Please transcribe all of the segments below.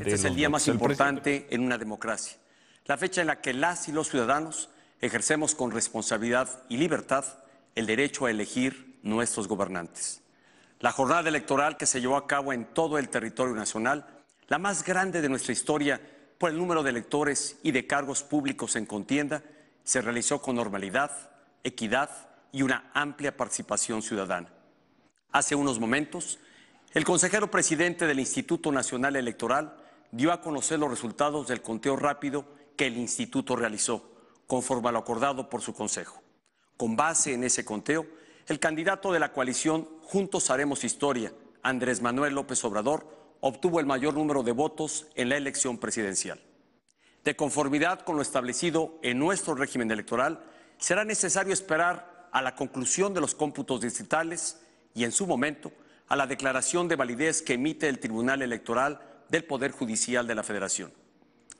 Este es el día más importante en una democracia. La fecha en la que las y los ciudadanos ejercemos con responsabilidad y libertad el derecho a elegir nuestros gobernantes. La jornada electoral que se llevó a cabo en todo el territorio nacional, la más grande de nuestra historia por el número de electores y de cargos públicos en contienda, se realizó con normalidad, equidad y una amplia participación ciudadana. Hace unos momentos, el consejero presidente del Instituto Nacional Electoral dio a conocer los resultados del conteo rápido que el instituto realizó, conforme a lo acordado por su consejo. Con base en ese conteo, el candidato de la coalición Juntos Haremos Historia, Andrés Manuel López Obrador, obtuvo el mayor número de votos en la elección presidencial. De conformidad con lo establecido en nuestro régimen electoral, será necesario esperar a la conclusión de los cómputos distritales y, en su momento, a la declaración de validez que emite el Tribunal Electoral del Poder Judicial de la Federación.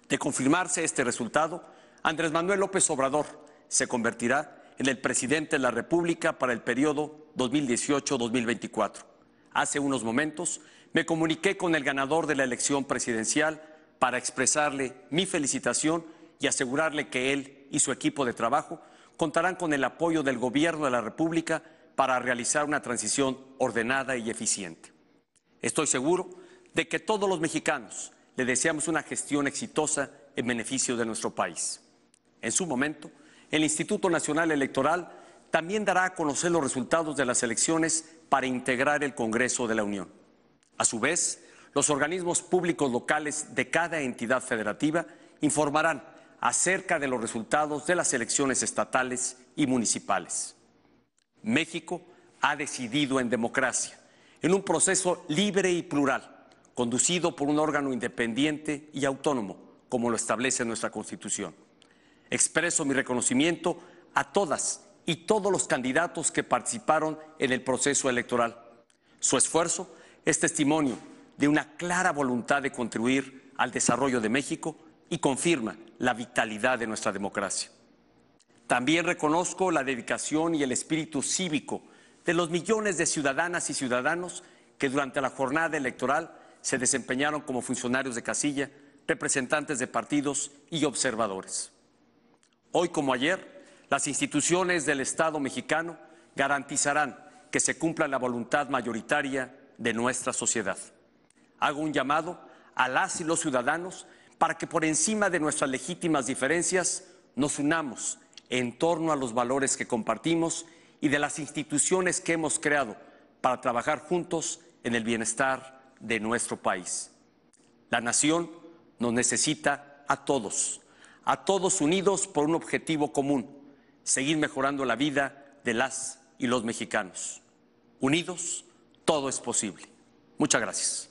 De confirmarse este resultado, Andrés Manuel López Obrador se convertirá en el presidente de la República para el periodo 2018-2024. Hace unos momentos me comuniqué con el ganador de la elección presidencial para expresarle mi felicitación y asegurarle que él y su equipo de trabajo contarán con el apoyo del Gobierno de la República para realizar una transición ordenada y eficiente. Estoy seguro de que todos los mexicanos le deseamos una gestión exitosa en beneficio de nuestro país. En su momento, el Instituto Nacional Electoral también dará a conocer los resultados de las elecciones para integrar el Congreso de la Unión. A su vez, los organismos públicos locales de cada entidad federativa informarán acerca de los resultados de las elecciones estatales y municipales. México ha decidido en democracia, en un proceso libre y plural conducido por un órgano independiente y autónomo, como lo establece nuestra Constitución. Expreso mi reconocimiento a todas y todos los candidatos que participaron en el proceso electoral. Su esfuerzo es testimonio de una clara voluntad de contribuir al desarrollo de México y confirma la vitalidad de nuestra democracia. También reconozco la dedicación y el espíritu cívico de los millones de ciudadanas y ciudadanos que durante la jornada electoral se desempeñaron como funcionarios de casilla, representantes de partidos y observadores. Hoy como ayer, las instituciones del Estado mexicano garantizarán que se cumpla la voluntad mayoritaria de nuestra sociedad. Hago un llamado a las y los ciudadanos para que por encima de nuestras legítimas diferencias nos unamos en torno a los valores que compartimos y de las instituciones que hemos creado para trabajar juntos en el bienestar de nuestro país. La nación nos necesita a todos, a todos unidos por un objetivo común, seguir mejorando la vida de las y los mexicanos. Unidos, todo es posible. Muchas gracias.